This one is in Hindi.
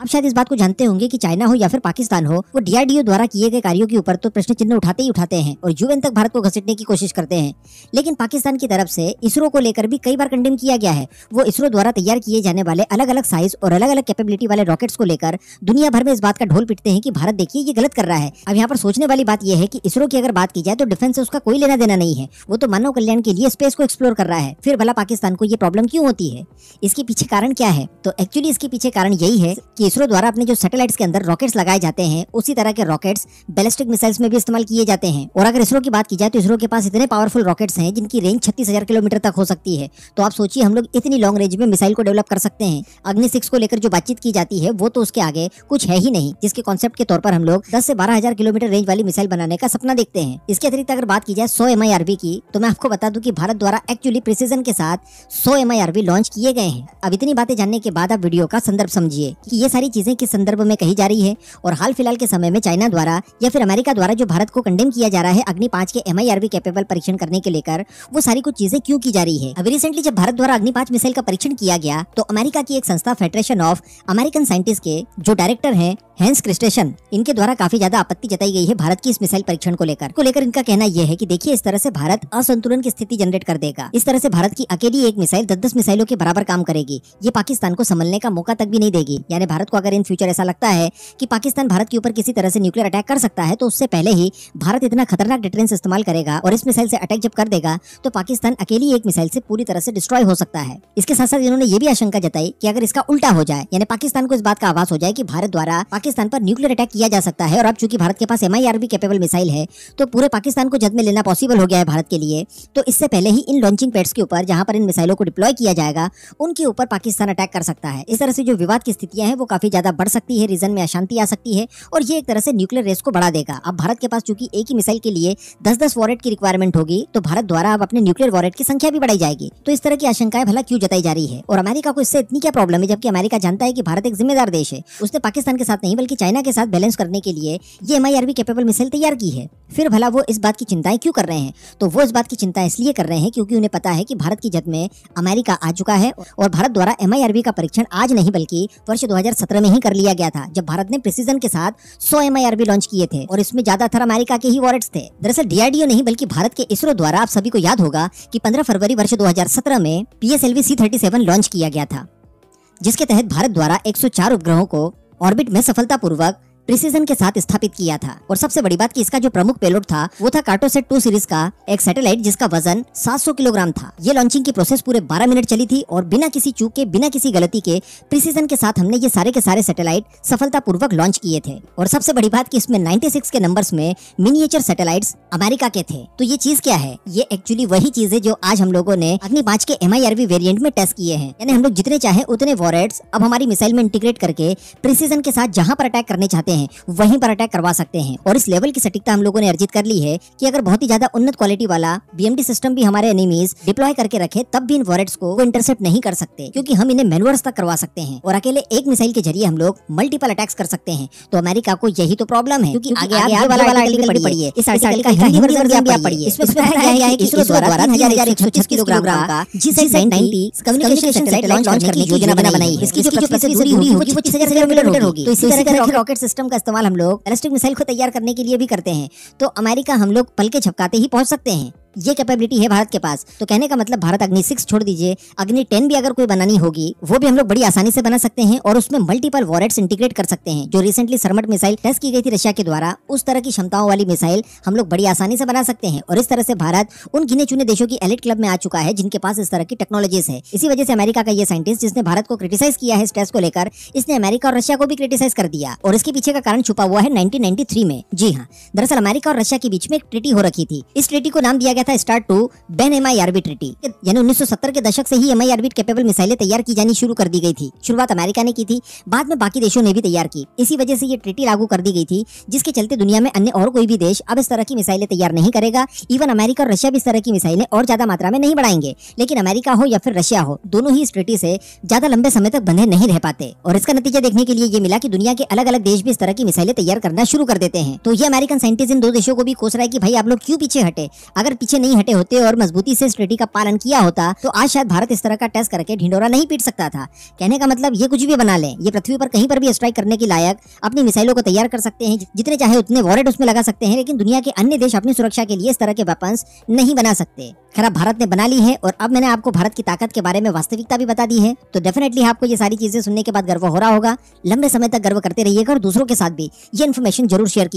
आप शायद इस बात को जानते होंगे कि चाइना हो या फिर पाकिस्तान हो वो डीआरडीओ द्वारा किए गए कार्यों के ऊपर तो प्रश्न चिन्ह उठाते ही उठाते हैं और यूएन तक भारत को घसीटने की कोशिश करते हैं लेकिन पाकिस्तान की तरफ से इसरो को लेकर भी कई बार कंडेम किया गया है वो इसरो द्वारा तैयार किए जाने वाले अलग अलग साइज और अलग अलग कैपेबिलिटी वाले रॉकेट्स को लेकर दुनिया भर में इस बात का ढोल पिटते हैं कि भारत देखिए ये गलत कर रहा है अब यहाँ पर सोचने वाली बात यह है कि इसरो की अगर बात की जाए तो डिफेंस से उसका कोई लेना देना नहीं है वो तो मानव कल्याण के लिए स्पेस को एक्सप्लोर कर रहा है फिर भला पाकिस्तान को ये प्रॉब्लम क्यों होती है इसके पीछे कारण क्या है तो एक्चुअली इसके पीछे कारण यही है कि कि इसरो द्वारा अपने जो सैटेलाइट्स के अंदर रॉकेट्स लगाए जाते हैं उसी तरह के रॉकेट्स बैलिस्टिक मिसाइल्स में भी इस्तेमाल किए जाते हैं और अगर इसरो की बात की जाए तो इसरो के पास इतने पावरफुल रॉकेट्स हैं जिनकी रेंज छत्तीस किलोमीटर तक हो सकती है तो आप सोचिए हम लोग इतनी लॉन्ग रेंज में मिसाइल को डेवलप कर सकते हैं अग्नि सिक्स को लेकर जो बातचीत की जाती है वो तो उसके आगे कुछ है ही नहीं जिसके कॉन्सेप्ट के तौर पर हम लोग दस से बारह हजार किलोमीटर रेंज वाली मिसाइल बनाने का सपना देखते हैं इसके अतिरिक्त अगर बात की जाए सौ एम की तो मैं आपको बता दूं कि भारत द्वारा एक्चुअली प्रिसीजन के साथ सौ एम लॉन्च किए गए हैं अब इतनी बातें जानने के बाद आप वीडियो का संदर्भ समझिए कि ये सारी चीजें किस संदर्भ में कही जा रही है और हाल फिलहाल के समय में चाइना द्वारा या फिर अमेरिका द्वारा जो भारत को कंडेम किया जा रहा है अग्नि पांच के एम कैपेबल परीक्षण करने के लेकर वो सारी कुछ चीजें क्यों की जा रही है अभी रिसेंटली जब भारत द्वारा अग्नि पांच मिसाइल का परीक्षण किया गया तो अमेरिका की एक संस्था फेडरेशन ऑफ अमेरिकन साइंटिस्ट के जो डायरेक्टर है हैंस क्रिस्टेशन इनके द्वारा काफी ज्यादा आपत्ति जताई गई है भारत की इस मिसाइल परीक्षण को लेकर को लेकर इनका कहना यह है कि देखिए इस तरह से भारत असंतुलन की स्थिति जनरेट कर देगा इस तरह से भारत की अकेली एक मिसाइल दस दस मिसाइलों के बराबर काम करेगी ये पाकिस्तान को संभलने का मौका तक भी नहीं देगी यानी भारत भारत को अगर इन फ्यूचर ऐसा लगता है कि पाकिस्तान भारत के ऊपर किसी तरह से न्यूक्लियर अटैक कर सकता है तो उससे पहले ही भारत इतना खतरनाक डिटरेंस इस्तेमाल करेगा और इस मिसाइल से अटैक जब कर देगा तो पाकिस्तान अकेली एक मिसाइल से पूरी तरह से डिस्ट्रॉय हो सकता है इसके साथ साथ इन्होंने ये भी आशंका जताई की अगर इसका उल्टा हो जाए यानी पाकिस्तान को इस बात का आवास हो जाए की भारत द्वारा पाकिस्तान पर न्यूक्लियर अटैक किया जा सकता है और अब चूंकि भारत के पास एम भी कैपेबल मिसाइल है तो पूरे पाकिस्तान को जद में लेना पॉसिबल हो गया है भारत के लिए तो इससे पहले ही इन लॉन्चिंग पैड्स के ऊपर जहां पर इन मिसाइलों को डिप्लॉय किया जाएगा उनके ऊपर पाकिस्तान अटैक कर सकता है इस तरह से जो विवाद की स्थितियां हैं वो काफ़ी ज़्यादा बढ़ सकती है रीजन में अशांति आ सकती है और ये एक तरह से न्यूक्लियर रेस को बढ़ा देगा अब भारत के पास चूंकि एक ही मिसाइल के लिए दस दस वॉरेट की रिक्वायरमेंट होगी तो भारत द्वारा अब अपने न्यूक्लियर वॉरेट की संख्या भी बढ़ाई जाएगी तो इस तरह की आशंकाएं भला क्यों जताई जा रही है और अमेरिका को इससे इतनी क्या प्रॉब्लम है जबकि अमेरिका जानता है कि भारत एक जिम्मेदार देश है उसने पाकिस्तान के साथ नहीं बल्कि चाइना के साथ बैलेंस करने के लिए ये एम आई कैपेबल मिसाइल तैयार की है फिर भला वो इस बात की चिंताएं क्यों कर रहे हैं तो वो इस बात की चिंता इसलिए कर रहे हैं क्योंकि उन्हें पता है कि भारत की जद में अमेरिका आ चुका है और भारत द्वारा एम का परीक्षण आज नहीं बल्कि वर्ष 2017 में ही कर लिया गया था जब भारत ने प्रिसीजन के साथ 100 एम लॉन्च किए थे और इसमें ज्यादातर अमेरिका के ही वॉरेट्स थे दरअसल डीआरडीओ नहीं बल्कि भारत के इसरो द्वारा आप सभी को याद होगा की पंद्रह फरवरी वर्ष दो में पी एस लॉन्च किया गया था जिसके तहत भारत द्वारा एक उपग्रहों को ऑर्बिट में सफलतापूर्वक प्रिसीजन के साथ स्थापित किया था और सबसे बड़ी बात कि इसका जो प्रमुख पेलोड था वो था कार्टोसेट टू सीरीज का एक सैटेलाइट जिसका वजन 700 किलोग्राम था ये लॉन्चिंग की प्रोसेस पूरे 12 मिनट चली थी और बिना किसी चूक के बिना किसी गलती के प्रिसीजन के साथ हमने ये सारे के सारे सैटेलाइट सफलतापूर्वक लॉन्च किए थे और सबसे बड़ी बात की इसमें नाइन्टी के नंबर में मिनिएचर सैटेलाइट अमेरिका के थे तो ये चीज क्या है ये एक्चुअली वही चीज है जो आज हम लोगों ने अग्नि पांच के एम आई में टेस्ट किए हैं यानी हम लोग जितने चाहे उतने वॉरेट्स अब हमारी मिसाइल में इंटीग्रेट करके प्रिसीजन के साथ जहाँ पर अटैक करने चाहते सकते हैं वहीं पर अटैक करवा सकते हैं और इस लेवल की सटीकता हम लोगों ने अर्जित कर ली है कि अगर बहुत ही ज्यादा उन्नत क्वालिटी वाला बीएमडी सिस्टम भी हमारे एनिमीज डिप्लॉय करके रखे तब भी इन वॉरेट्स को इंटरसेप्ट नहीं कर सकते क्योंकि हम इन्हें मैनुअर्स तक करवा सकते हैं और अकेले एक मिसाइल के जरिए हम लोग मल्टीपल अटैक्स कर सकते हैं तो अमेरिका को यही तो प्रॉब्लम है क्योंकि आगे आगे, वाला वाला आर्टिकल पढ़ी भी है इस आर्टिकल का हिंदी वर्जन भी आप पढ़िए इसमें बताया गया है कि इसरो द्वारा 3136 किलोग्राम का 90 कम्युनिकेशन सैटेलाइट लॉन्च करने की योजना बना बनाई है इसकी जो पूरी होगी वो 6000 किलोमीटर होगी तो इसी तरह के रॉकेट सिस्टम सिस्टम का इस्तेमाल हम लोग बैलिस्टिक मिसाइल को तैयार करने के लिए भी करते हैं तो अमेरिका हम लोग पल के छपकाते ही पहुंच सकते हैं ये कैपेबिलिटी है भारत के पास तो कहने का मतलब भारत अग्नि सिक्स छोड़ दीजिए अग्नि टेन भी अगर कोई बनानी होगी वो भी हम लोग बड़ी आसानी से बना सकते हैं और उसमें मल्टीपल वॉरेट्स इंटीग्रेट कर सकते हैं जो रिसेंटली सरमट मिसाइल टेस्ट की गई थी रशिया के द्वारा उस तरह की क्षमताओं वाली मिसाइल हम लोग बड़ी आसानी से बना सकते हैं और इस तरह से भारत उन गिने चुने देशों की एलिट क्लब में आ चुका है जिनके पास इस तरह की टेक्नोलॉजीज है इसी वजह से अमेरिका का ये साइंटिस्ट जिसने भारत को क्रिटिसाइज किया है इस टेस्ट को लेकर इसने अमेरिका और रशिया को भी क्रिटिसाइज कर दिया और इसके पीछे का कारण छुपा हुआ है नाइनटीन में जी हाँ दरअसल अमेरिका और रशिया के बीच में एक ट्रिटी हो रखी थी इस ट्रिटी को नाम दिया गया था start two ban M I आर्बिट्रिटी यानी 1970 के दशक से ही एम आई कैपेबल मिसाइलें तैयार की जानी शुरू कर दी गई थी शुरुआत अमेरिका ने की थी बाद में बाकी देशों ने भी तैयार की इसी वजह से ये ट्रिटी लागू कर दी गई थी जिसके चलते दुनिया में अन्य और कोई भी देश अब इस तरह की मिसाइलें तैयार नहीं करेगा इवन अमेरिका और रशिया भी इस तरह की मिसाइलें और ज्यादा मात्रा में नहीं बढ़ाएंगे लेकिन अमेरिका हो या फिर रशिया हो दोनों ही इस ट्रिटी से ज्यादा लंबे समय तक बंधे नहीं रह पाते और इसका नतीजा देखने के लिए ये मिला की दुनिया के अलग अलग देश भी इस तरह की मिसाइलें तैयार करना शुरू कर देते हैं तो ये अमेरिकन साइंटिस्ट इन दो देशों को भी कोस रहा है की भाई आप लोग क्यों पीछे हटे अगर पीछे पीछे नहीं हटे होते और मजबूती से स्ट्रेटी का पालन किया होता तो आज शायद भारत इस तरह का टेस्ट करके ढिंडोरा नहीं पीट सकता था कहने का मतलब ये कुछ भी बना ले ये पृथ्वी पर कहीं पर भी स्ट्राइक करने के लायक अपनी मिसाइलों को तैयार कर सकते हैं जितने चाहे उतने वॉरेट उसमें लगा सकते हैं लेकिन दुनिया के अन्य देश अपनी सुरक्षा के लिए इस तरह के वेपन नहीं बना सकते खराब भारत ने बना ली है और अब मैंने आपको भारत की ताकत के बारे में वास्तविकता भी बता दी है तो डेफिनेटली आपको ये सारी चीजें सुनने के बाद गर्व हो रहा होगा लंबे समय तक गर्व करते रहिएगा और दूसरों के साथ भी ये इन्फॉर्मेशन जरूर शेयर कीजिए